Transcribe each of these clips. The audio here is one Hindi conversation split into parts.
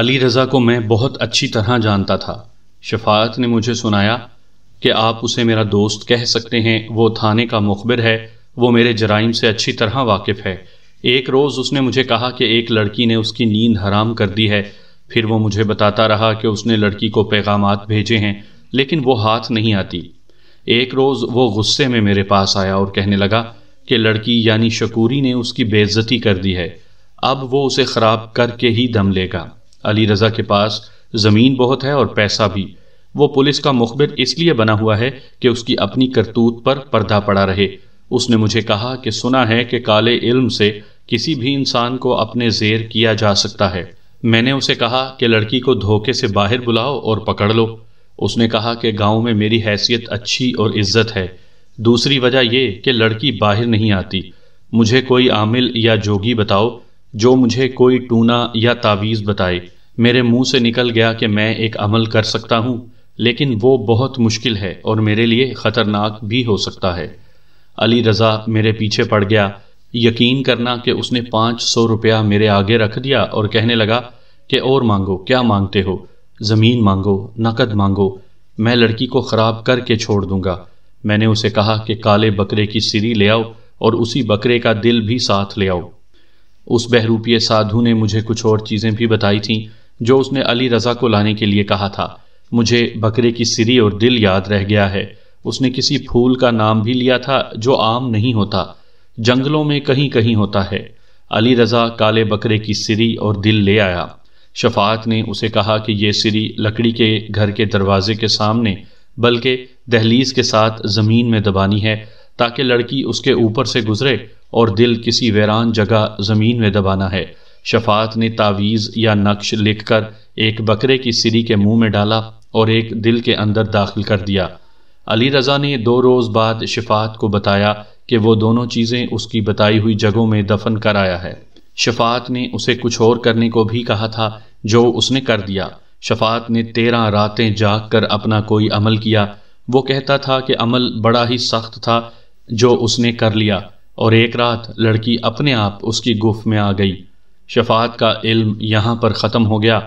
अली रज़ा को मैं बहुत अच्छी तरह जानता था शफात ने मुझे सुनाया कि आप उसे मेरा दोस्त कह सकते हैं वो थाने का मुखबिर है वो मेरे जराइम से अच्छी तरह वाकिफ़ है एक रोज़ उसने मुझे कहा कि एक लड़की ने उसकी नींद हराम कर दी है फिर वो मुझे बताता रहा कि उसने लड़की को पैगाम भेजे हैं लेकिन वो हाथ नहीं आती एक रोज़ वो गुस्से में मेरे पास आया और कहने लगा कि लड़की यानी शकूरी ने उसकी बेज़ती कर दी है अब वो उसे ख़राब करके ही दम लेगा अली रज़ा के पास ज़मीन बहुत है और पैसा भी वो पुलिस का मुखबिर इसलिए बना हुआ है कि उसकी अपनी करतूत पर पर्दा पड़ा रहे उसने मुझे कहा कि सुना है कि काले इल्म से किसी भी इंसान को अपने जेर किया जा सकता है मैंने उसे कहा कि लड़की को धोखे से बाहर बुलाओ और पकड़ लो उसने कहा कि गांव में मेरी हैसियत अच्छी और इज्जत है दूसरी वजह यह कि लड़की बाहर नहीं आती मुझे कोई आमिल या जोगी बताओ जो मुझे कोई टूना या तावीज़ बताए मेरे मुंह से निकल गया कि मैं एक अमल कर सकता हूँ लेकिन वो बहुत मुश्किल है और मेरे लिए ख़तरनाक भी हो सकता है अली रज़ा मेरे पीछे पड़ गया यकीन करना कि उसने पाँच सौ रुपया मेरे आगे रख दिया और कहने लगा कि और मांगो क्या मांगते हो ज़मीन मांगो नकद मांगो मैं लड़की को ख़राब करके छोड़ दूंगा मैंने उसे कहा कि काले बकरे की सिरी ले आओ और उसी बकरे का दिल भी साथ ले आओ उस बहरूपीय साधु ने मुझे कुछ और चीज़ें भी बताई थीं जो उसने अली रज़ा को लाने के लिए कहा था मुझे बकरे की सिरी और दिल याद रह गया है उसने किसी फूल का नाम भी लिया था जो आम नहीं होता जंगलों में कहीं कहीं होता है अली रज़ा काले बकरे की सिरी और दिल ले आया शफात ने उसे कहा कि यह सिरी लकड़ी के घर के दरवाजे के सामने बल्कि दहलीज के साथ ज़मीन में दबानी है ताकि लड़की उसके ऊपर से गुजरे और दिल किसी वैरान जगह ज़मीन में दबाना है शफात ने तावीज़ या नक्श लिखकर एक बकरे की सिरी के मुंह में डाला और एक दिल के अंदर दाखिल कर दिया अली रज़ा ने दो रोज़ बाद शफात को बताया कि वो दोनों चीज़ें उसकी बताई हुई जगहों में दफन कर आया है शफात ने उसे कुछ और करने को भी कहा था जो उसने कर दिया शफात ने तेरह रातें जाग कर अपना कोई अमल किया वो कहता था कि अमल बड़ा ही सख्त था जो उसने कर लिया और एक रात लड़की अपने आप उसकी गुफ में आ गई शफात का इल्म यहाँ पर ख़त्म हो गया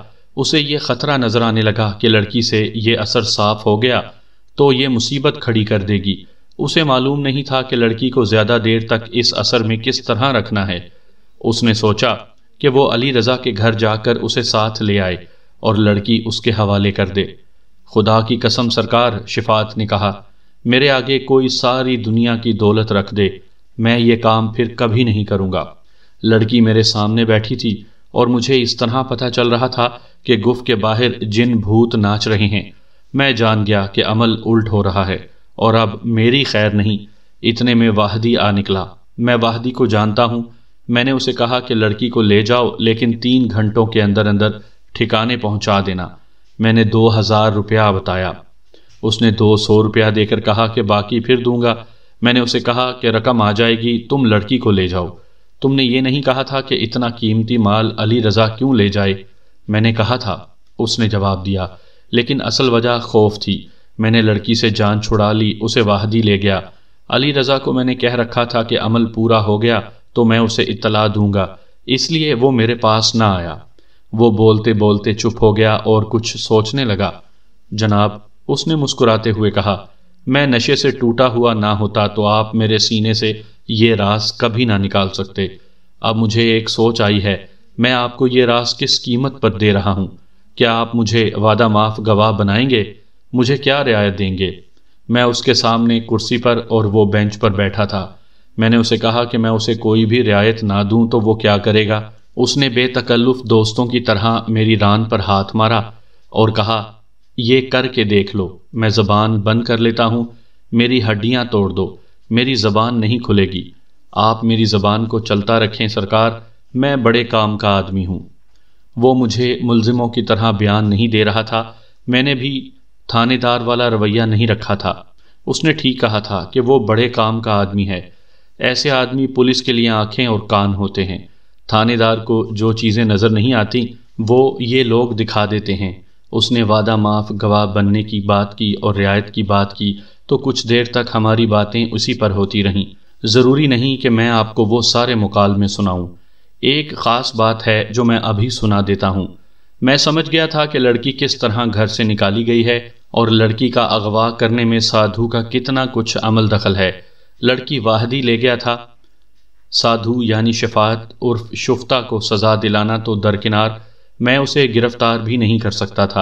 उसे यह ख़तरा नज़र आने लगा कि लड़की से ये असर साफ हो गया तो ये मुसीबत खड़ी कर देगी उसे मालूम नहीं था कि लड़की को ज़्यादा देर तक इस असर में किस तरह रखना है उसने सोचा कि वो अली रज़ा के घर जाकर उसे साथ ले आए और लड़की उसके हवाले कर दे खुदा की कसम सरकार शिफात ने कहा मेरे आगे कोई सारी दुनिया की दौलत रख दे मैं ये काम फिर कभी नहीं करूँगा लड़की मेरे सामने बैठी थी और मुझे इस तरह पता चल रहा था कि गुफ के बाहर जिन भूत नाच रहे हैं मैं जान गया कि अमल उल्ट हो रहा है और अब मेरी खैर नहीं इतने में वाहदी आ निकला मैं वाहदी को जानता हूँ मैंने उसे कहा कि लड़की को ले जाओ लेकिन तीन घंटों के अंदर अंदर ठिकाने पहुँचा देना मैंने दो हज़ार रुपया बताया उसने दो सौ रुपया देकर कहा कि बाकी फिर दूंगा मैंने उसे कहा कि रकम आ जाएगी तुम लड़की को ले जाओ तुमने ये नहीं कहा था कि इतना कीमती माल अली रज़ा क्यों ले जाए मैंने कहा था उसने जवाब दिया लेकिन असल वजह खौफ थी मैंने लड़की से जान छुड़ा ली उसे वाहदी ले गया अली रज़ा को मैंने कह रखा था कि अमल पूरा हो गया तो मैं उसे इतला दूंगा इसलिए वो मेरे पास ना आया वो बोलते बोलते चुप हो गया और कुछ सोचने लगा जनाब उसने मुस्कुराते हुए कहा मैं नशे से टूटा हुआ ना होता तो आप मेरे सीने से ये रास कभी ना निकाल सकते अब मुझे एक सोच आई है मैं आपको ये रास किस कीमत पर दे रहा हूँ क्या आप मुझे वादा माफ गवाह बनाएंगे मुझे क्या रियायत देंगे मैं उसके सामने कुर्सी पर और वो बेंच पर बैठा था मैंने उसे कहा कि मैं उसे कोई भी रियायत ना दूं तो वो क्या करेगा उसने बेतकल्लुफ़ दोस्तों की तरह मेरी रान पर हाथ मारा और कहा ये करके देख लो मैं ज़बान बंद कर लेता हूँ मेरी हड्डियाँ तोड़ दो मेरी ज़बान नहीं खुलेगी आप मेरी ज़बान को चलता रखें सरकार मैं बड़े काम का आदमी हूँ वो मुझे मुलजिमों की तरह बयान नहीं दे रहा था मैंने भी थानेदार वाला रवैया नहीं रखा था उसने ठीक कहा था कि वो बड़े काम का आदमी है ऐसे आदमी पुलिस के लिए आँखें और कान होते हैं थानेदार को जो चीज़ें नज़र नहीं आती वो ये लोग दिखा देते हैं उसने वादा माफ़ गवाह बनने की बात की और रियायत की बात की तो कुछ देर तक हमारी बातें उसी पर होती रहीं ज़रूरी नहीं कि मैं आपको वो सारे मुकालमे सुनाऊं। एक ख़ास बात है जो मैं अभी सुना देता हूं। मैं समझ गया था कि लड़की किस तरह घर से निकाली गई है और लड़की का अगवा करने में साधु का कितना कुछ अमल दखल है लड़की वाहदी ले गया था साधु यानी शफात उर्फ शुफ्ता को सज़ा दिलाना तो दरकिनार मैं उसे गिरफ्तार भी नहीं कर सकता था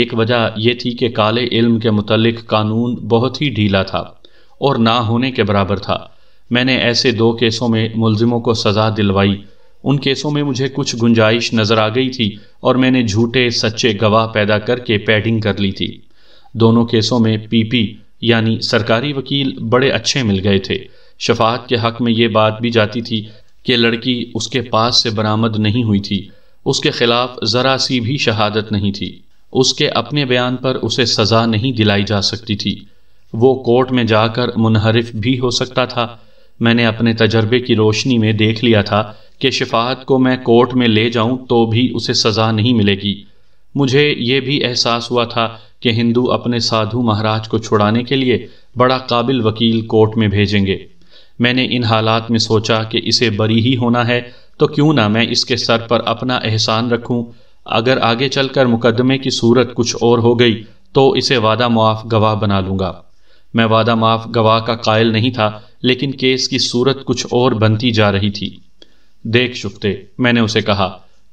एक वजह यह थी कि काले इल्म के मुतलक कानून बहुत ही ढीला था और ना होने के बराबर था मैंने ऐसे दो केसों में मुलजिमों को सज़ा दिलवाई उन केसों में मुझे कुछ गुंजाइश नज़र आ गई थी और मैंने झूठे सच्चे गवाह पैदा करके पैडिंग कर ली थी दोनों केसों में पीपी यानी सरकारी वकील बड़े अच्छे मिल गए थे शफात के हक में ये बात भी जाती थी कि लड़की उसके पास से बरामद नहीं हुई थी उसके खिलाफ ज़रा सी भी शहादत नहीं थी उसके अपने बयान पर उसे सज़ा नहीं दिलाई जा सकती थी वो कोर्ट में जाकर मुनहरफ भी हो सकता था मैंने अपने तजर्बे की रोशनी में देख लिया था कि शिफात को मैं कोर्ट में ले जाऊं तो भी उसे सज़ा नहीं मिलेगी मुझे ये भी एहसास हुआ था कि हिंदू अपने साधु महाराज को छुड़ाने के लिए बड़ा काबिल वकील कोर्ट में भेजेंगे मैंने इन हालात में सोचा कि इसे बरी ही होना है तो क्यों ना मैं इसके सर पर अपना एहसान रखूं अगर आगे चलकर मुकदमे की सूरत कुछ और हो गई तो इसे वादा मुआफ़ गवाह बना लूँगा मैं वादा माफ़ गवाह का कायल नहीं था लेकिन केस की सूरत कुछ और बनती जा रही थी देख शुक्ते मैंने उसे कहा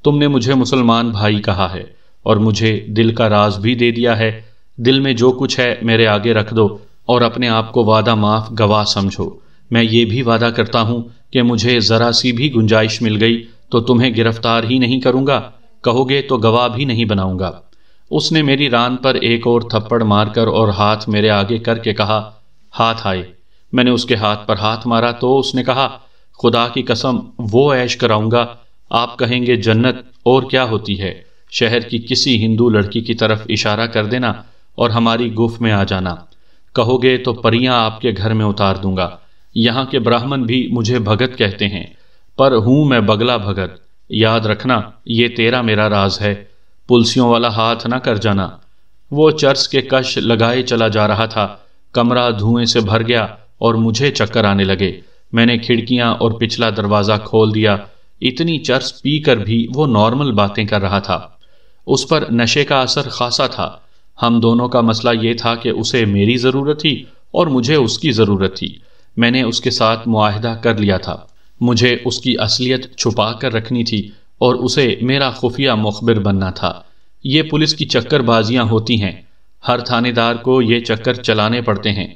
तुमने मुझे मुसलमान भाई कहा है और मुझे दिल का राज भी दे दिया है दिल में जो कुछ है मेरे आगे रख दो और अपने आप को वादा माफ़ गवाह समझो मैं ये भी वादा करता हूँ कि मुझे ज़रा सी भी गुंजाइश मिल गई तो तुम्हें गिरफ्तार ही नहीं करूँगा कहोगे तो गवाह भी नहीं बनाऊँगा उसने मेरी रान पर एक और थप्पड़ मारकर और हाथ मेरे आगे करके कहा हाथ आए मैंने उसके हाथ पर हाथ मारा तो उसने कहा खुदा की कसम वो ऐश कराऊंगा आप कहेंगे जन्नत और क्या होती है शहर की किसी हिंदू लड़की की तरफ इशारा कर देना और हमारी गुफ में आ जाना कहोगे तो परियां आपके घर में उतार दूंगा यहाँ के ब्राह्मण भी मुझे भगत कहते हैं पर हूं मैं बगला भगत याद रखना ये तेरा मेरा राज है पुलसियों वाला हाथ ना कर जाना वो चर्च के कश लगाए चला जा रहा था कमरा धुएं से भर गया और मुझे चक्कर आने लगे मैंने खिड़कियां और पिछला दरवाज़ा खोल दिया इतनी चर्च पी कर भी वो नॉर्मल बातें कर रहा था उस पर नशे का असर खासा था हम दोनों का मसला ये था कि उसे मेरी ज़रूरत थी और मुझे उसकी ज़रूरत थी मैंने उसके साथ मुआहदा कर लिया था मुझे उसकी असलियत छुपा कर रखनी थी और उसे मेरा खुफिया मुखबिर बनना था ये पुलिस की चक्करबाजियाँ होती हैं हर थानेदार को ये चक्कर चलाने पड़ते हैं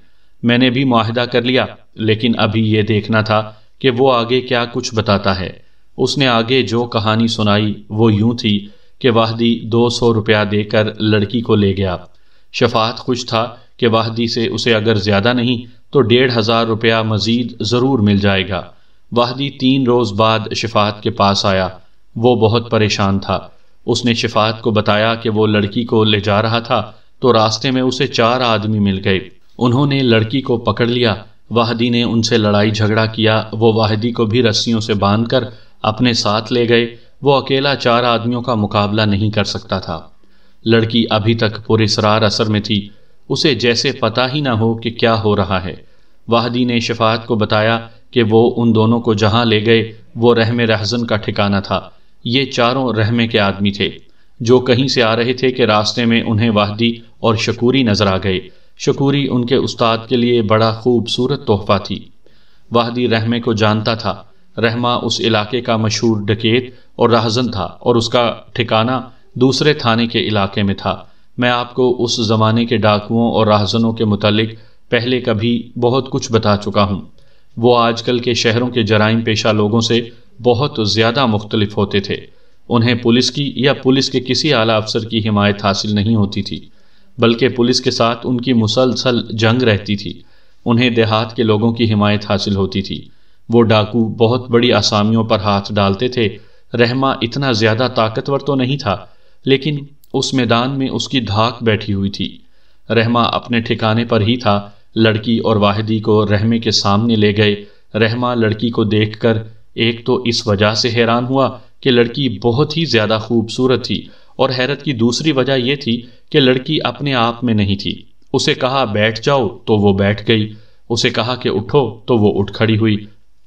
मैंने भी माहिदा कर लिया लेकिन अभी ये देखना था कि वो आगे क्या कुछ बताता है उसने आगे जो कहानी सुनाई वो यूं थी कि वाहदी दो सौ रुपया देकर लड़की को ले गया शफात खुश था कि वाहदी से उसे अगर ज़्यादा नहीं तो डेढ़ हज़ार रुपया मज़ीद ज़रूर मिल जाएगा वाहदी तीन रोज़ बाद शिफात के पास आया वो बहुत परेशान था उसने शिफात को बताया कि वो लड़की को ले जा रहा था तो रास्ते में उसे चार आदमी मिल गए उन्होंने लड़की को पकड़ लिया वाहदी ने उनसे लड़ाई झगड़ा किया वो वाहदी को भी रस्सियों से बांध कर अपने साथ ले गए वो अकेला चार आदमियों का मुकाबला नहीं कर सकता था लड़की अभी तक सरार असर में थी उसे जैसे पता ही ना हो कि क्या हो रहा है वाहदी ने शफात को बताया कि वो उन दोनों को जहाँ ले गए वो रहम रहजन का ठिकाना था ये चारों रहमे के आदमी थे जो कहीं से आ रहे थे कि रास्ते में उन्हें वाहदी और शकूरी नज़र आ गए शकूरी उनके उस्ताद के लिए बड़ा खूबसूरत तोहफा थी वाहदी रहमे को जानता था रहमा उस इलाके का मशहूर डकेत और राहजन था और उसका ठिकाना दूसरे थाने के इलाके में था मैं आपको उस ज़माने के डाकुओं और राहजनों के मतलब पहले कभी बहुत कुछ बता चुका हूँ वो आजकल के शहरों के जराइम पेशा लोगों से बहुत ज़्यादा मुख्तलिफ होते थे उन्हें पुलिस की या पुलिस के किसी आला अफसर की हिमायत हासिल नहीं होती थी बल्कि पुलिस के साथ उनकी मुसलसल जंग रहती थी उन्हें देहात के लोगों की हिमायत हासिल होती थी वो डाकू बहुत बड़ी आसामियों पर हाथ डालते थे रहमा इतना ज़्यादा ताकतवर तो नहीं था लेकिन उस मैदान में उसकी धाक बैठी हुई थी रहमा अपने ठिकाने पर ही था लड़की और वाहिदी को रहमे के सामने ले गए रहमा लड़की को देखकर एक तो इस वजह से हैरान हुआ कि लड़की बहुत ही ज़्यादा खूबसूरत थी और हैरत की दूसरी वजह यह थी कि लड़की अपने आप में नहीं थी उसे कहा बैठ जाओ तो वो बैठ गई उसे कहा कि उठो तो वो उठ खड़ी हुई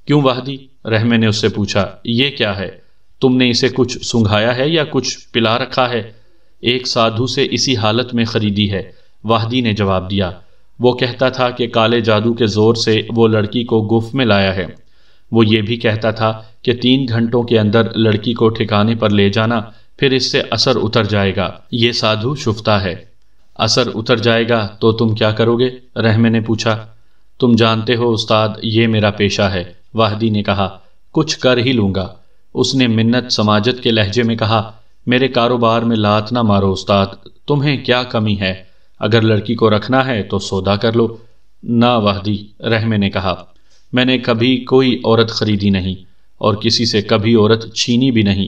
क्यों वाहदी रहमे ने उससे पूछा ये क्या है तुमने इसे कुछ सुंघाया है या कुछ पिला रखा है एक साधु से इसी हालत में खरीदी है वाहदी ने जवाब दिया वो कहता था कि काले जादू के ज़ोर से वो लड़की को गुफ में लाया है वो ये भी कहता था कि तीन घंटों के अंदर लड़की को ठिकाने पर ले जाना फिर इससे असर उतर जाएगा ये साधु शुफ्ता है असर उतर जाएगा तो तुम क्या करोगे रहमे ने पूछा तुम जानते हो उस्ताद ये मेरा पेशा है वाहदी ने कहा कुछ कर ही लूँगा उसने मिन्नत समाजत के लहजे में कहा मेरे कारोबार में लात ना मारो उस्ताद तुम्हें क्या कमी है अगर लड़की को रखना है तो सौदा कर लो ना वाहदी रहमे ने कहा मैंने कभी कोई औरत खरीदी नहीं और किसी से कभी औरत छीनी भी नहीं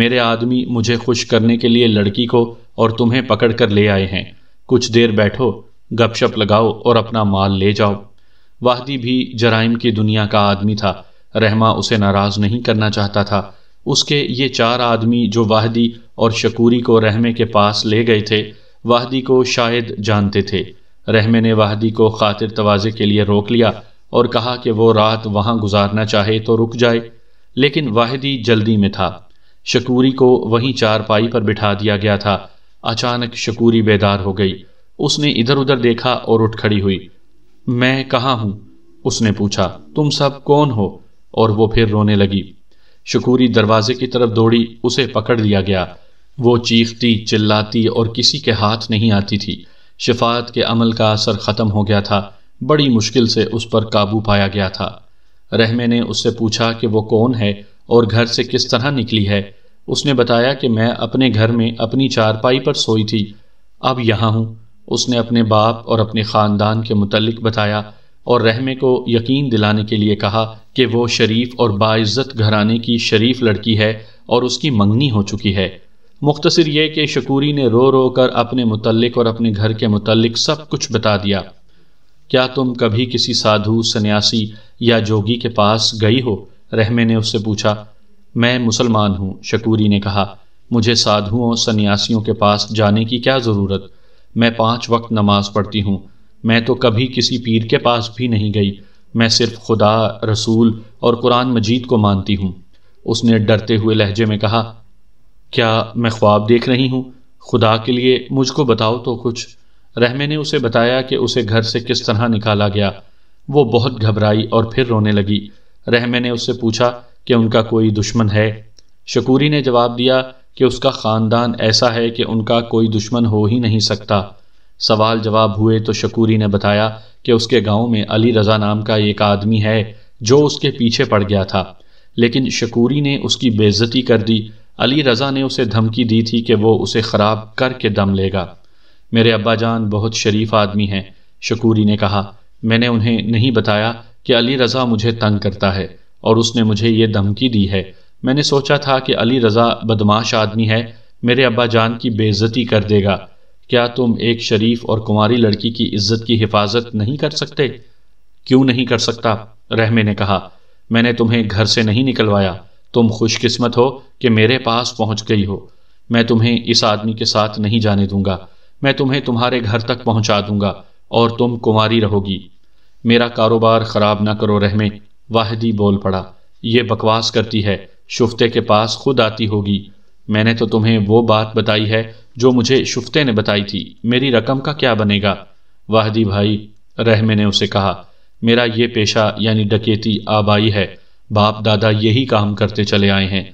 मेरे आदमी मुझे खुश करने के लिए लड़की को और तुम्हें पकड़ कर ले आए हैं कुछ देर बैठो गपशप लगाओ और अपना माल ले जाओ वाहदी भी जराइम की दुनिया का आदमी था रहमा उसे नाराज़ नहीं करना चाहता था उसके ये चार आदमी जो वाहदी और शकूरी को रहमे के पास ले गए थे वाहदी को शायद जानते थे रहमे ने वाहदी को खातिर तवाजे के लिए रोक लिया और कहा कि वो रात वहाँ गुजारना चाहे तो रुक जाए लेकिन वाहदी जल्दी में था शकूरी को वहीं चारपाई पर बिठा दिया गया था अचानक शकूरी बेदार हो गई उसने इधर उधर देखा और उठ खड़ी हुई मैं कहाँ हूँ उसने पूछा तुम सब कौन हो और वो फिर रोने लगी शकूरी दरवाजे की तरफ दौड़ी उसे पकड़ लिया गया वो चीखती चिल्लाती और किसी के हाथ नहीं आती थी शफात के अमल का असर ख़त्म हो गया था बड़ी मुश्किल से उस पर काबू पाया गया था रहमे ने उससे पूछा कि वो कौन है और घर से किस तरह निकली है उसने बताया कि मैं अपने घर में अपनी चारपाई पर सोई थी अब यहाँ हूँ उसने अपने बाप और अपने ख़ानदान के मुतलक बताया और रहमे को यकीन दिलाने के लिए कहा कि वो शरीफ और बाइज़्ज़त घराने की शरीफ लड़की है और उसकी मंगनी हो चुकी है मुख्तसर यह कि शकूरी ने रो रो कर अपने मुतलक और अपने घर के मुतलक सब कुछ बता दिया क्या तुम कभी किसी साधु सन्यासी या जोगी के पास गई हो रहमे ने उससे पूछा मैं मुसलमान हूँ शकूरी ने कहा मुझे साधुओं सन्यासियों के पास जाने की क्या ज़रूरत मैं पाँच वक्त नमाज़ पढ़ती हूँ मैं तो कभी किसी पीर के पास भी नहीं गई मैं सिर्फ खुदा रसूल और कुरान मजीद को मानती हूँ उसने डरते हुए लहजे में कहा क्या मैं ख्वाब देख रही हूँ खुदा के लिए मुझको बताओ तो कुछ रहमे ने उसे बताया कि उसे घर से किस तरह निकाला गया वो बहुत घबराई और फिर रोने लगी रहमे ने उससे पूछा कि उनका कोई दुश्मन है शकूरी ने जवाब दिया कि उसका ख़ानदान ऐसा है कि उनका कोई दुश्मन हो ही नहीं सकता सवाल जवाब हुए तो शकूरी ने बताया कि उसके गांव में अली रज़ा नाम का एक आदमी है जो उसके पीछे पड़ गया था लेकिन शकूरी ने उसकी बेज़ती कर दी अली रज़ा ने उसे धमकी दी थी कि वो उसे ख़राब करके दम लेगा मेरे अब्बा जान बहुत शरीफ आदमी हैं शकूरी ने कहा मैंने उन्हें नहीं बताया कि अली रज़ा मुझे तंग करता है और उसने मुझे ये धमकी दी है मैंने सोचा था कि अली रज़ा बदमाश आदमी है मेरे अब्बा जान की बेजती कर देगा क्या तुम एक शरीफ और कुंवारी लड़की की इज्जत की हिफाजत नहीं कर सकते क्यों नहीं कर सकता रहमे ने कहा मैंने तुम्हें घर से नहीं निकलवाया तुम खुशकिस्मत हो कि मेरे पास पहुंच गई हो मैं तुम्हें इस आदमी के साथ नहीं जाने दूंगा मैं तुम्हें तुम्हारे घर तक पहुंचा दूंगा और तुम कुंवारी रहोगी मेरा कारोबार ख़राब ना करो रहमे वाहिदी बोल पड़ा ये बकवास करती है शुफ्ते के पास खुद आती होगी मैंने तो तुम्हें वो बात बताई है जो मुझे शुफ्ते ने बताई थी मेरी रकम का क्या बनेगा वाहदी भाई रहमे ने उसे कहा मेरा ये पेशा यानी डकेती आबाई है बाप दादा यही काम करते चले आए हैं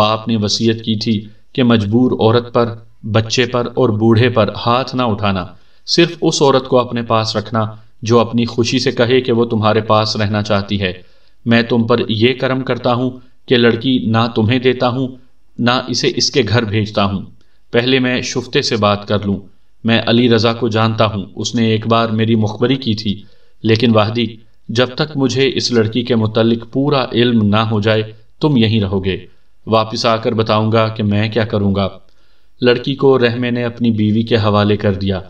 बाप ने वसीयत की थी कि मजबूर औरत पर बच्चे पर और बूढ़े पर हाथ ना उठाना सिर्फ उस औरत को अपने पास रखना जो अपनी खुशी से कहे कि वो तुम्हारे पास रहना चाहती है मैं तुम पर यह कर्म करता हूँ कि लड़की ना तुम्हें देता हूँ ना इसे इसके घर भेजता हूँ पहले मैं शुफ्ते से बात कर लूँ मैं अली रज़ा को जानता हूँ उसने एक बार मेरी मुखबरी की थी लेकिन वाहदी जब तक मुझे इस लड़की के मुतलक पूरा इल्म ना हो जाए तुम यहीं रहोगे वापस आकर बताऊंगा कि मैं क्या करूंगा लड़की को रहमे ने अपनी बीवी के हवाले कर दिया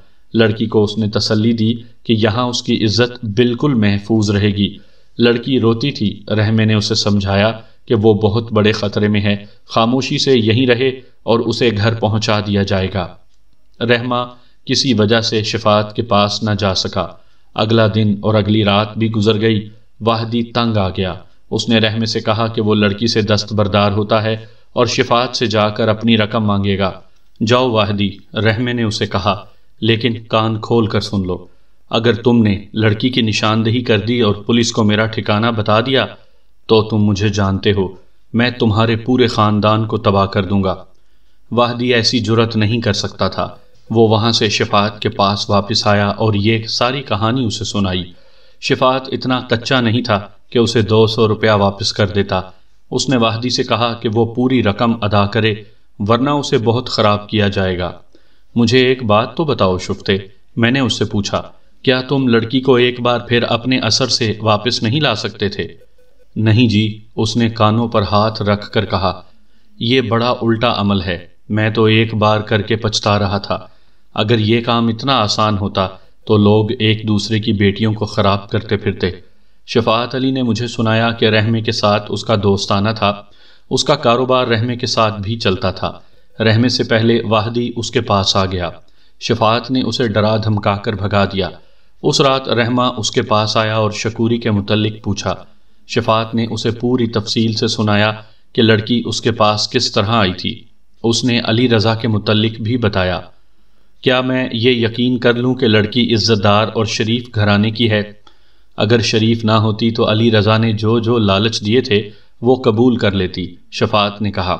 लड़की को उसने तसल्ली दी कि यहाँ उसकी इज्जत बिल्कुल महफूज रहेगी लड़की रोती थी रहमे ने उसे समझाया कि वो बहुत बड़े ख़तरे में है खामोशी से यहीं रहे और उसे घर पहुंचा दिया जाएगा रहमा किसी वजह से शिफात के पास न जा सका अगला दिन और अगली रात भी गुजर गई वाहदी तंग आ गया उसने रहमे से कहा कि वो लड़की से दस्तबरदार होता है और शिफात से जाकर अपनी रकम मांगेगा जाओ वाहदी रहमे ने उसे कहा लेकिन कान खोल कर सुन लो अगर तुमने लड़की की निशानदेही कर दी और पुलिस को मेरा ठिकाना बता दिया तो तुम मुझे जानते हो मैं तुम्हारे पूरे ख़ानदान को तबाह कर दूंगा वाहदी ऐसी जुरत नहीं कर सकता था वो वहाँ से शिफात के पास वापस आया और ये सारी कहानी उसे सुनाई शिफात इतना कच्चा नहीं था कि उसे दो सौ रुपया वापस कर देता उसने वाहदी से कहा कि वो पूरी रकम अदा करे वरना उसे बहुत ख़राब किया जाएगा मुझे एक बात तो बताओ शुफ्ते मैंने उससे पूछा क्या तुम लड़की को एक बार फिर अपने असर से वापस नहीं ला सकते थे नहीं जी उसने कानों पर हाथ रख कर कहा यह बड़ा उल्टा अमल है मैं तो एक बार करके पछता रहा था अगर ये काम इतना आसान होता तो लोग एक दूसरे की बेटियों को ख़राब करते फिरते शफात अली ने मुझे सुनाया कि रहमे के साथ उसका दोस्ताना था उसका कारोबार रहमे के साथ भी चलता था रहमे से पहले वाहदी उसके पास आ गया शफात ने उसे डरा धमका कर भगा दिया उस रात रहमा उसके पास आया और शकूरी के मुतलक पूछा शफात ने उसे पूरी तफसील से सुनाया कि लड़की उसके पास किस तरह आई थी उसने अली रज़ा के मुतलक भी बताया क्या मैं ये यकीन कर लूँ कि लड़की इज़्ज़तदार और शरीफ घराने की है अगर शरीफ ना होती तो अली रज़ा ने जो जो लालच दिए थे वो कबूल कर लेती शफात ने कहा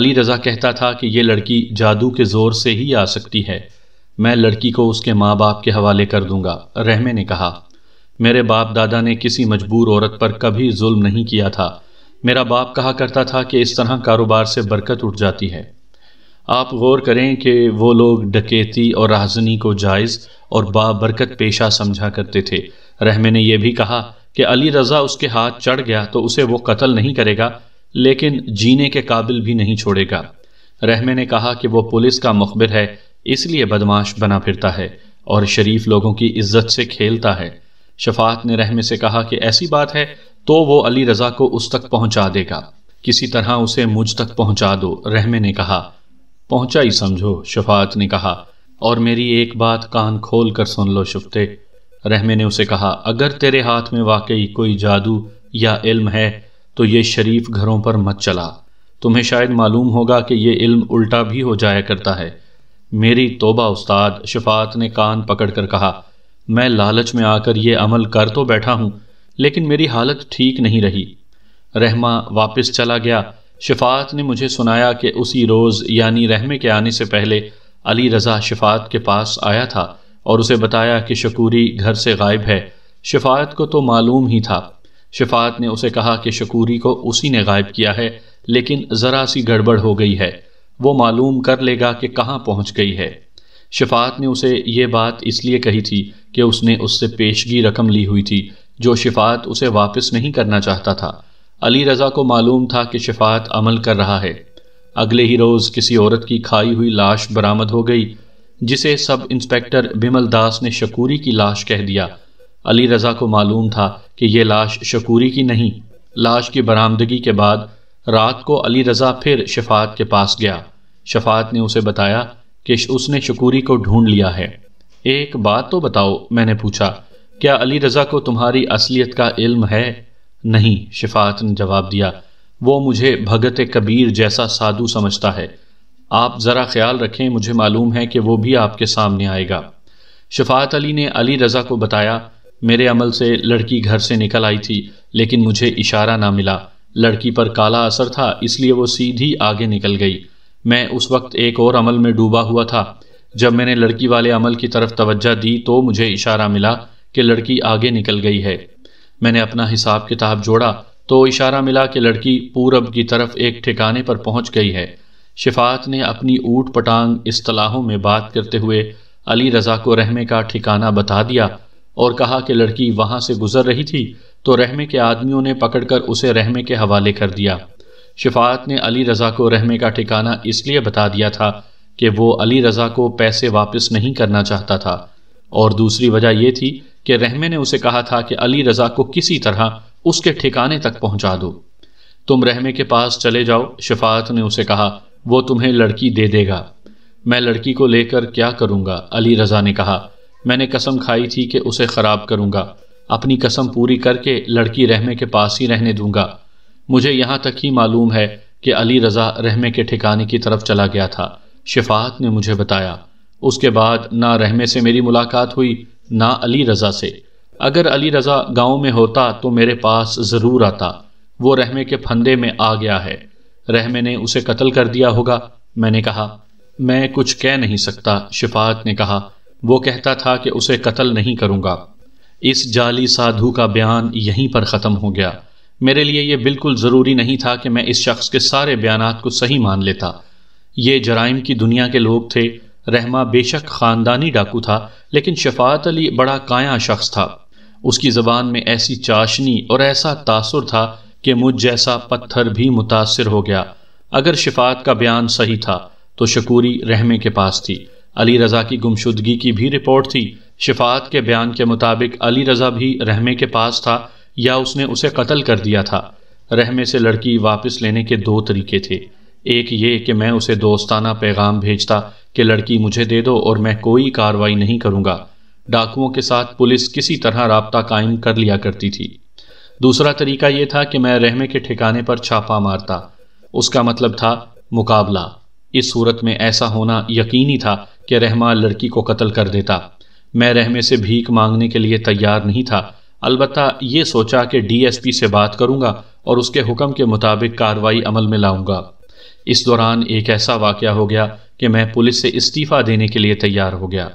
अली रज़ा कहता था कि यह लड़की जादू के ज़ोर से ही आ सकती है मैं लड़की को उसके माँ बाप के हवाले कर दूंगा रहमे ने कहा मेरे बाप दादा ने किसी मजबूर औरत पर कभी जुल्म नहीं किया था मेरा बाप कहा करता था कि इस तरह कारोबार से बरकत उठ जाती है आप गौर करें कि वो लोग डकैती और राहजनी को जायज़ और बाबरकत पेशा समझा करते थे रहमे ने यह भी कहा कि अली रज़ा उसके हाथ चढ़ गया तो उसे वो कत्ल नहीं करेगा लेकिन जीने के काबिल भी नहीं छोड़ेगा रहमे ने कहा कि वो पुलिस का मुखबिर है इसलिए बदमाश बना फिरता है और शरीफ लोगों की इज्जत से खेलता है शफात ने रहमे से कहा कि ऐसी बात है तो वो अली रजा को उस तक पहुंचा देगा किसी तरह उसे मुझ तक पहुंचा दो रहमे ने कहा पहुंचा ही समझो शफात ने कहा और मेरी एक बात कान खोल कर सुन लो शुफ्ते रहमे ने उसे कहा अगर तेरे हाथ में वाकई कोई जादू या इल्म है तो ये शरीफ घरों पर मत चला तुम्हें शायद मालूम होगा कि ये इल्म उल्टा भी हो जाया करता है मेरी तोबा उस्ताद शफात ने कान पकड़ कर कहा मैं लालच में आकर यह अमल कर तो बैठा हूँ लेकिन मेरी हालत ठीक नहीं रही रहमा वापस चला गया शिफात ने मुझे सुनाया कि उसी रोज़ यानी रहमे के आने से पहले अली रज़ा शिफात के पास आया था और उसे बताया कि शकूरी घर से गायब है शिफात को तो मालूम ही था शिफात ने उसे कहा कि शकूरी को उसी ने गायब किया है लेकिन ज़रा सी गड़बड़ हो गई है वो मालूम कर लेगा कि कहाँ पहुँच गई है शफात ने उसे यह बात इसलिए कही थी कि उसने उससे पेशगी रकम ली हुई थी जो शफात उसे वापस नहीं करना चाहता था अली रज़ा को मालूम था कि शफात अमल कर रहा है अगले ही रोज़ किसी औरत की खाई हुई लाश बरामद हो गई जिसे सब इंस्पेक्टर बिमल दास ने शकूरी की लाश कह दिया अली रज़ा को मालूम था कि यह लाश शकूरी की नहीं लाश की बरामदगी के बाद रात को अली रज़ा फिर शफात के पास गया शफात ने उसे बताया कि उसने शकूरी को ढूंढ लिया है एक बात तो बताओ मैंने पूछा क्या अली रज़ा को तुम्हारी असलियत का इल्म है नहीं शिफात ने जवाब दिया वो मुझे भगत कबीर जैसा साधु समझता है आप ज़रा ख्याल रखें मुझे मालूम है कि वो भी आपके सामने आएगा शिफात अली ने अली रज़ा को बताया मेरे अमल से लड़की घर से निकल आई थी लेकिन मुझे इशारा ना मिला लड़की पर काला असर था इसलिए वो सीधी आगे निकल गई मैं उस वक्त एक और अमल में डूबा हुआ था जब मैंने लड़की वाले अमल की तरफ तवज्जा दी तो मुझे इशारा मिला कि लड़की आगे निकल गई है मैंने अपना हिसाब किताब जोड़ा तो इशारा मिला कि लड़की पूरब की तरफ एक ठिकाने पर पहुंच गई है शिफात ने अपनी ऊट पटांग असलाहों में बात करते हुए अली रज़ा को रहमे का ठिकाना बता दिया और कहा कि लड़की वहाँ से गुजर रही थी तो रहमे के आदमियों ने पकड़कर उसे रहमे के हवाले कर दिया शिफात ने अली रज़ा को रहमे का ठिकाना इसलिए बता दिया था कि वो अली रज़ा को पैसे वापस नहीं करना चाहता था और दूसरी वजह यह थी कि रहमे ने उसे कहा था कि अली रज़ा को किसी तरह उसके ठिकाने तक पहुंचा दो तुम रहमे के पास चले जाओ शिफात ने उसे कहा वो तुम्हें लड़की दे देगा मैं लड़की को लेकर क्या करूँगा अली रज़ा ने कहा मैंने कसम खाई थी कि उसे ख़राब करूँगा अपनी कसम पूरी करके लड़की रहमे के पास ही रहने दूंगा मुझे यहाँ तक ही मालूम है कि अली रज़ा रहमे के ठिकाने की तरफ चला गया था शिफात ने मुझे बताया उसके बाद ना रहमे से मेरी मुलाकात हुई ना अली रज़ा से अगर अली रज़ा गांव में होता तो मेरे पास ज़रूर आता वो रहमे के फंदे में आ गया है रहमे ने उसे कत्ल कर दिया होगा मैंने कहा मैं कुछ कह नहीं सकता शिफात ने कहा वो कहता था कि उसे कत्ल नहीं करूँगा इस जाली साधु का बयान यहीं पर ख़त्म हो गया मेरे लिए यह बिल्कुल ज़रूरी नहीं था कि मैं इस शख्स के सारे बयान को सही मान लेता ये जराइम की दुनिया के लोग थे रहमा बेशक ख़ानदानी डाकू था लेकिन शफात अली बड़ा काया शख्स था उसकी ज़बान में ऐसी चाशनी और ऐसा तासर था कि मुझ जैसा पत्थर भी मुतासर हो गया अगर शिफात का बयान सही था तो शकूरी रहमे के पास थी अली रज़ा की गुमशुदगी की भी रिपोर्ट थी शिफात के बयान के मुताबिक अली रज़ा भी रहमे के पास था या उसने उसे कत्ल कर दिया था रहमे से लड़की वापस लेने के दो तरीके थे एक ये कि मैं उसे दोस्ताना पैगाम भेजता कि लड़की मुझे दे दो और मैं कोई कार्रवाई नहीं करूँगा डाकुओं के साथ पुलिस किसी तरह रबता कायम कर लिया करती थी दूसरा तरीका ये था कि मैं रहमे के ठिकाने पर छापा मारता उसका मतलब था मुकाबला इस सूरत में ऐसा होना यकीनी था कि रहमा लड़की को कत्ल कर देता मैं रहमे से भीख मांगने के लिए तैयार नहीं था अलबत्त ये सोचा कि डीएसपी से बात करूंगा और उसके हुक्म के मुताबिक कार्रवाई अमल में लाऊंगा इस दौरान एक ऐसा वाक़ हो गया कि मैं पुलिस से इस्तीफ़ा देने के लिए तैयार हो गया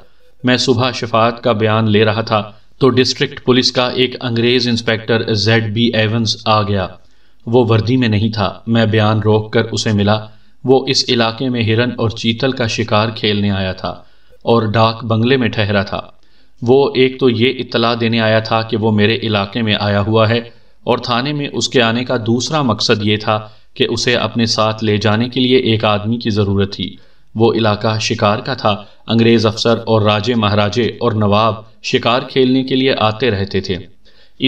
मैं सुबह शफात का बयान ले रहा था तो डिस्ट्रिक्ट पुलिस का एक अंग्रेज़ इंस्पेक्टर जेड बी एवंस आ गया वो वर्दी में नहीं था मैं बयान रोक कर उसे मिला वो इस इलाके में हिरन और चीतल का शिकार खेलने आया था और डाक बंगले में ठहरा था वो एक तो ये इतला देने आया था कि वो मेरे इलाके में आया हुआ है और थाने में उसके आने का दूसरा मकसद ये था कि उसे अपने साथ ले जाने के लिए एक आदमी की ज़रूरत थी वो इलाका शिकार का था अंग्रेज़ अफसर और राजे महाराजे और नवाब शिकार खेलने के लिए आते रहते थे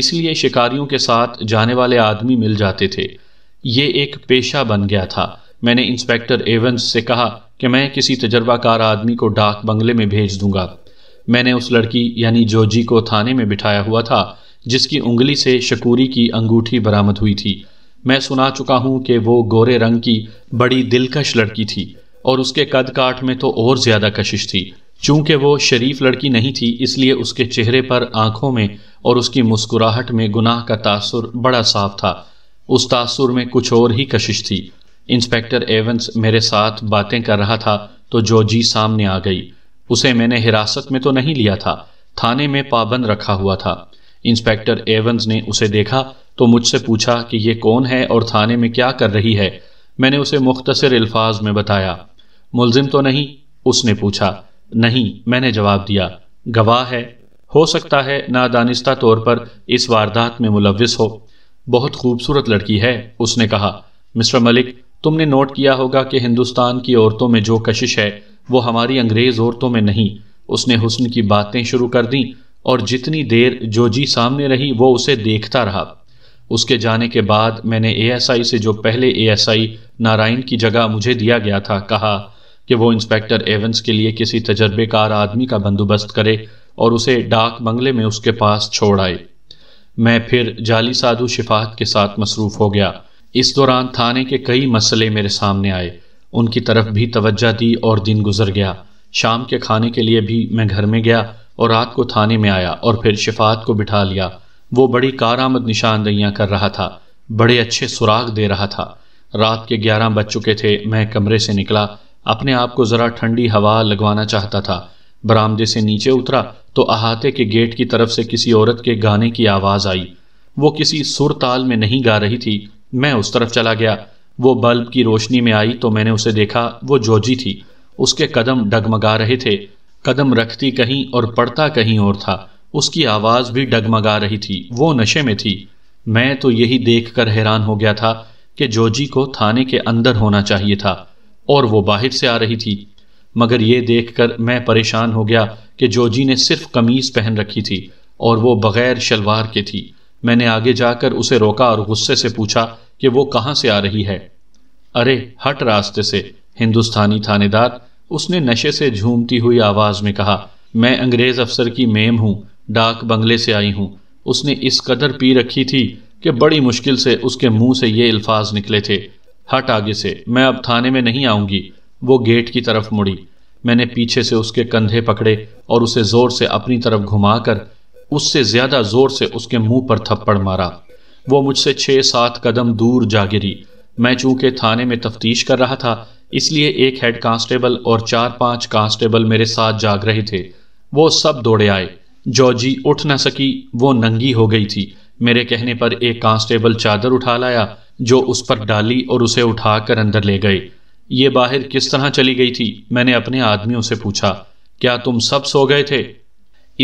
इसलिए शिकारियों के साथ जाने वाले आदमी मिल जाते थे ये एक पेशा बन गया था मैंने इंस्पेक्टर एवंस से कहा कि मैं किसी तजर्बाकार आदमी को डाक बंगले में भेज दूंगा मैंने उस लड़की यानी जोजी को थाने में बिठाया हुआ था जिसकी उंगली से शकूरी की अंगूठी बरामद हुई थी मैं सुना चुका हूँ कि वो गोरे रंग की बड़ी दिलकश लड़की थी और उसके कद काठ में तो और ज़्यादा कशिश थी चूंकि वो शरीफ लड़की नहीं थी इसलिए उसके चेहरे पर आंखों में और उसकी मुस्कुराहट में गुनाह का तासुर बड़ा साफ था उस तासुर में कुछ और ही कशिश थी इंस्पेक्टर एवंस मेरे साथ बातें कर रहा था तो जोजी सामने आ गई उसे मैंने हिरासत में तो नहीं लिया था थाने में पाबंद रखा हुआ था इंस्पेक्टर एवंस ने उसे देखा तो मुझसे पूछा कि ये कौन है और थाने में क्या कर रही है मैंने उसे मुख्तसर अल्फाज में बताया मुलजिम तो नहीं उसने पूछा नहीं मैंने जवाब दिया गवाह है हो सकता है नादानिस्ता तौर पर इस वारदात में मुलविस हो बहुत खूबसूरत लड़की है उसने कहा मिस्टर मलिक तुमने नोट किया होगा कि हिंदुस्तान की औरतों में जो कशिश है वो हमारी अंग्रेज़ औरतों में नहीं उसने हुस्न की बातें शुरू कर दी और जितनी देर जो जी सामने रही वो उसे देखता रहा उसके जाने के बाद मैंने एएसआई से जो पहले एएसआई नारायण की जगह मुझे दिया गया था कहा कि वो इंस्पेक्टर एवंस के लिए किसी तजर्बेकार आदमी का बंदोबस्त करे और उसे डाक बंगले में उसके पास छोड़ आए मैं फिर जाली साधु शिफात के साथ मसरूफ़ हो गया इस दौरान थाने के कई मसले मेरे सामने आए उनकी तरफ भी तवज्जा दी और दिन गुजर गया शाम के खाने के लिए भी मैं घर में गया और रात को थाने में आया और फिर शिफात को बिठा लिया वो बड़ी कारामद निशानदियाँ कर रहा था बड़े अच्छे सुराग दे रहा था रात के ग्यारह बज चुके थे मैं कमरे से निकला अपने आप को ज़रा ठंडी हवा लगवाना चाहता था बरामदे से नीचे उतरा तो अहाते के गेट की तरफ से किसी औरत के गाने की आवाज़ आई वो किसी सुर ताल में नहीं गा रही थी मैं उस तरफ चला गया वो बल्ब की रोशनी में आई तो मैंने उसे देखा वो जोजी थी उसके कदम डगमगा रहे थे कदम रखती कहीं और पड़ता कहीं और था उसकी आवाज़ भी डगमगा रही थी वो नशे में थी मैं तो यही देख कर हैरान हो गया था कि जोजी को थाने के अंदर होना चाहिए था और वो बाहर से आ रही थी मगर ये देखकर मैं परेशान हो गया कि जोजी ने सिर्फ कमीज़ पहन रखी थी और वो बग़ैर शलवार के थी मैंने आगे जाकर उसे रोका और गुस्से से पूछा कि वो कहाँ से आ रही है अरे हट रास्ते से हिंदुस्तानी थानेदार उसने नशे से झूमती हुई आवाज़ में कहा मैं अंग्रेज़ अफसर की मेम हूँ डाक बंगले से आई हूं उसने इस कदर पी रखी थी कि बड़ी मुश्किल से उसके मुंह से ये अल्फाज निकले थे हट आगे से मैं अब थाने में नहीं आऊंगी वो गेट की तरफ मुड़ी मैंने पीछे से उसके कंधे पकड़े और उसे ज़ोर से अपनी तरफ घुमाकर उससे ज्यादा जोर से उसके मुंह पर थप्पड़ मारा वो मुझसे छह सात कदम दूर जा गिरी मैं चूंकि थाने में तफ्तीश कर रहा था इसलिए एक हेड कांस्टेबल और चार पांच कांस्टेबल मेरे साथ जाग रहे थे वो सब दौड़े आए जी उठ ना सकी वो नंगी हो गई थी मेरे कहने पर एक कांस्टेबल चादर उठा लाया जो उस पर डाली और उसे उठाकर अंदर ले गए ये बाहर किस तरह चली गई थी मैंने अपने आदमियों से पूछा क्या तुम सब सो गए थे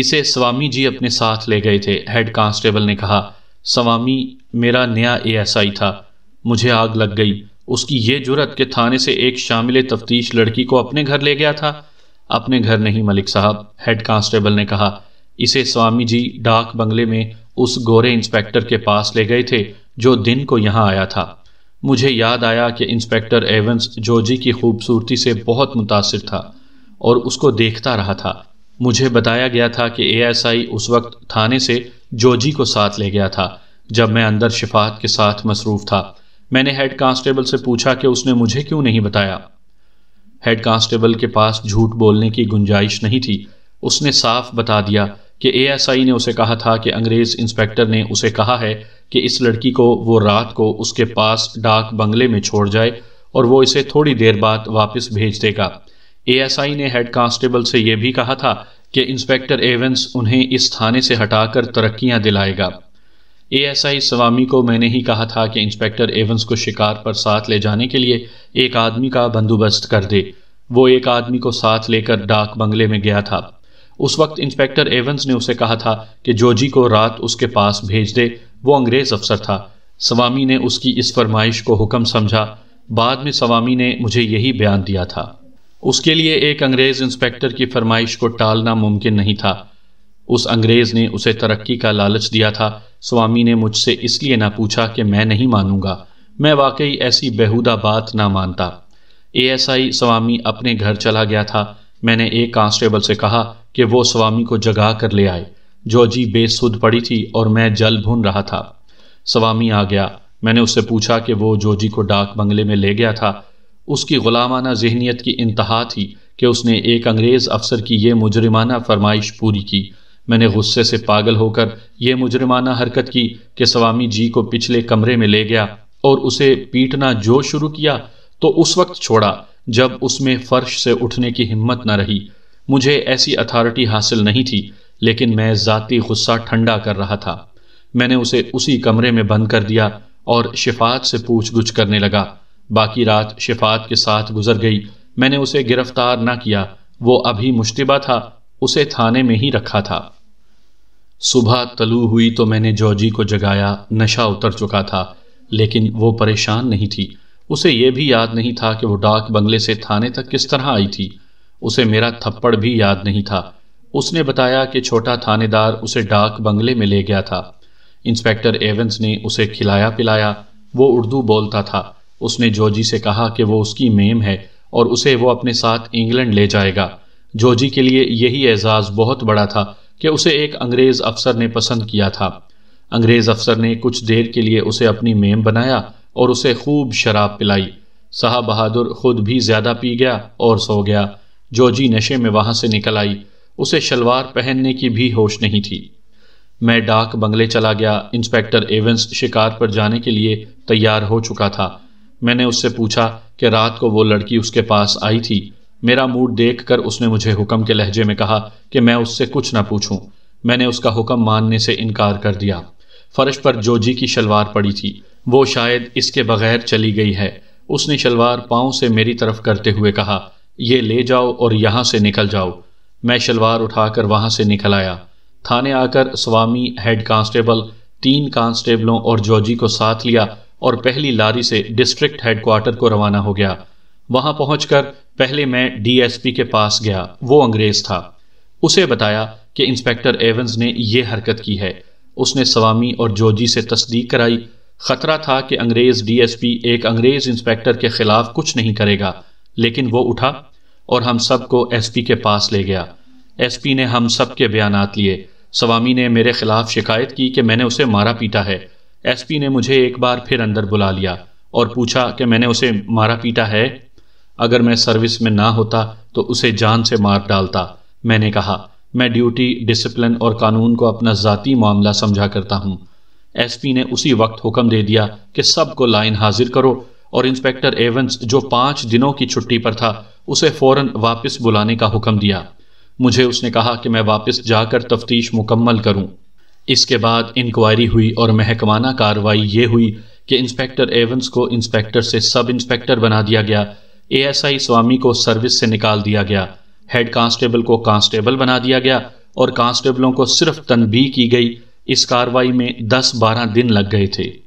इसे स्वामी जी अपने साथ ले गए थे हेड कांस्टेबल ने कहा स्वामी मेरा नया एएसआई था मुझे आग लग गई उसकी ये जुरत के थाने से एक शामिल तफ्तीश लड़की को अपने घर ले गया था अपने घर नहीं मलिक साहब हेड कांस्टेबल ने कहा इसे स्वामी जी डाक बंगले में उस गोरे इंस्पेक्टर के पास ले गए थे जो दिन को यहाँ आया था मुझे याद आया कि इंस्पेक्टर एवंस जोजी की खूबसूरती से बहुत मुतासर था और उसको देखता रहा था मुझे बताया गया था कि एएसआई उस वक्त थाने से जोजी को साथ ले गया था जब मैं अंदर शिफात के साथ मसरूफ़ था मैंने हेड कांस्टेबल से पूछा कि उसने मुझे क्यों नहीं बताया हेड कांस्टेबल के पास झूठ बोलने की गुंजाइश नहीं थी उसने साफ बता दिया कि एएसआई ने उसे कहा था कि अंग्रेज़ इंस्पेक्टर ने उसे कहा है कि इस लड़की को वो रात को उसके पास डाक बंगले में छोड़ जाए और वो इसे थोड़ी देर बाद वापस भेज देगा एएसआई ने हेड कांस्टेबल से यह भी कहा था कि इंस्पेक्टर एवेंस उन्हें इस थाने से हटाकर तरक्कियां दिलाएगा एएसआई स्वामी को मैंने ही कहा था कि इंस्पेक्टर एवंस को शिकार पर साथ ले जाने के लिए एक आदमी का बंदोबस्त कर दे वो एक आदमी को साथ लेकर डाक बंगले में गया था उस वक्त इंस्पेक्टर एवंस ने उसे कहा था कि जोजी को रात उसके पास भेज दे वो अंग्रेज अफसर था स्वामी ने उसकी इस फरमाइश को हुक्म समझा बाद में स्वामी ने मुझे यही बयान दिया था उसके लिए एक अंग्रेज इंस्पेक्टर की फरमाइश को टालना मुमकिन नहीं था उस अंग्रेज ने उसे तरक्की का लालच दिया था स्वामी ने मुझसे इसलिए ना पूछा कि मैं नहीं मानूंगा मैं वाकई ऐसी बेहुदा बात ना मानता एएसआई स्वामी अपने घर चला गया था मैंने एक कांस्टेबल से कहा कि वो स्वामी को जगा कर ले आए जोजी बेसुद पड़ी थी और मैं जल भुन रहा था स्वामी आ गया मैंने उससे पूछा कि वो जोजी को डाक बंगले में ले गया था उसकी ग़ुलामाना जहनीत की इंतहा थी कि उसने एक अंग्रेज़ अफसर की यह मुजरमाना फरमाइश पूरी की मैंने गुस्से से पागल होकर यह मुजरमाना हरकत की कि स्वामी जी को पिछले कमरे में ले गया और उसे पीटना जो शुरू किया तो उस वक्त छोड़ा जब उसमें फर्श से उठने की हिम्मत न रही मुझे ऐसी अथॉरिटी हासिल नहीं थी लेकिन मैं ज़ाती गुस्सा ठंडा कर रहा था मैंने उसे उसी कमरे में बंद कर दिया और शिफात से पूछ गुछ करने लगा बाकी रात शिफात के साथ गुजर गई मैंने उसे गिरफ्तार ना किया वो अभी मुश्तबा था उसे थाने में ही रखा था सुबह तलू हुई तो मैंने जॉजी को जगाया नशा उतर चुका था लेकिन वो परेशान नहीं थी उसे यह भी याद नहीं था कि वो डाक बंगले से थाने तक किस तरह आई थी उसे मेरा थप्पड़ भी याद नहीं था उसने बताया कि छोटा थानेदार उसे डाक बंगले में ले गया था इंस्पेक्टर एवंस ने उसे खिलाया पिलाया वो उर्दू बोलता था उसने जोजी से कहा कि वो उसकी मेम है और उसे वो अपने साथ इंग्लैंड ले जाएगा जोजी के लिए यही एजाज़ बहुत बड़ा था कि उसे एक अंग्रेज़ अफसर ने पसंद किया था अंग्रेज़ अफसर ने कुछ देर के लिए उसे अपनी मेम बनाया और उसे खूब शराब पिलाई साहब बहादुर खुद भी ज़्यादा पी गया और सो गया जोजी नशे में वहां से निकल आई उसे शलवार पहनने की भी होश नहीं थी मैं डाक बंगले चला गया इंस्पेक्टर एवेंस शिकार पर जाने के लिए तैयार हो चुका था मैंने उससे पूछा कि रात को वो लड़की उसके पास आई थी मेरा मूड देखकर उसने मुझे हुक्म के लहजे में कहा कि मैं उससे कुछ ना पूछूं मैंने उसका हुक्म मानने से इनकार कर दिया फर्श पर जोजी की शलवार पड़ी थी वो शायद इसके बगैर चली गई है उसने शलवार पाँव से मेरी तरफ करते हुए कहा ये ले जाओ और यहाँ से निकल जाओ मैं शलवार उठाकर वहाँ से निकल आया थाने आकर स्वामी हेड कांस्टेबल तीन कांस्टेबलों और जोजी को साथ लिया और पहली लारी से डिस्ट्रिक्ट हेडक्वार्टर को रवाना हो गया वहां पहुंचकर पहले मैं डीएसपी के पास गया वो अंग्रेज था उसे बताया कि इंस्पेक्टर एवंस ने यह हरकत की है उसने स्वामी और जोजी से तस्दीक कराई खतरा था कि अंग्रेज डीएसपी एक अंग्रेज इंस्पेक्टर के खिलाफ कुछ नहीं करेगा लेकिन वो उठा और हम सबको एसपी के पास ले गया एसपी ने हम सब के बयान लिए स्वामी ने मेरे खिलाफ शिकायत की कि मैंने उसे मारा पीटा है एसपी ने मुझे एक बार फिर अंदर बुला लिया और पूछा कि मैंने उसे मारा पीटा है अगर मैं सर्विस में ना होता तो उसे जान से मार डालता मैंने कहा मैं ड्यूटी डिसिप्लिन और कानून को अपना ज़ाती मामला समझा करता हूँ एसपी ने उसी वक्त हुक्म दे दिया कि सबको लाइन हाजिर करो और इंस्पेक्टर एवंस जो पाँच दिनों की छुट्टी पर था उसे फ़ौरन वापस बुलाने का हुक्म दिया मुझे उसने कहा कि मैं वापस जाकर तफ्तीश मुकम्मल करूं इसके बाद इंक्वायरी हुई और महकमाना कार्रवाई ये हुई कि इंस्पेक्टर एवंस को इंस्पेक्टर से सब इंस्पेक्टर बना दिया गया एएसआई स्वामी को सर्विस से निकाल दिया गया हेड कांस्टेबल को कांस्टेबल बना दिया गया और कांस्टेबलों को सिर्फ तनबी की गई इस कार्रवाई में 10-12 दिन लग गए थे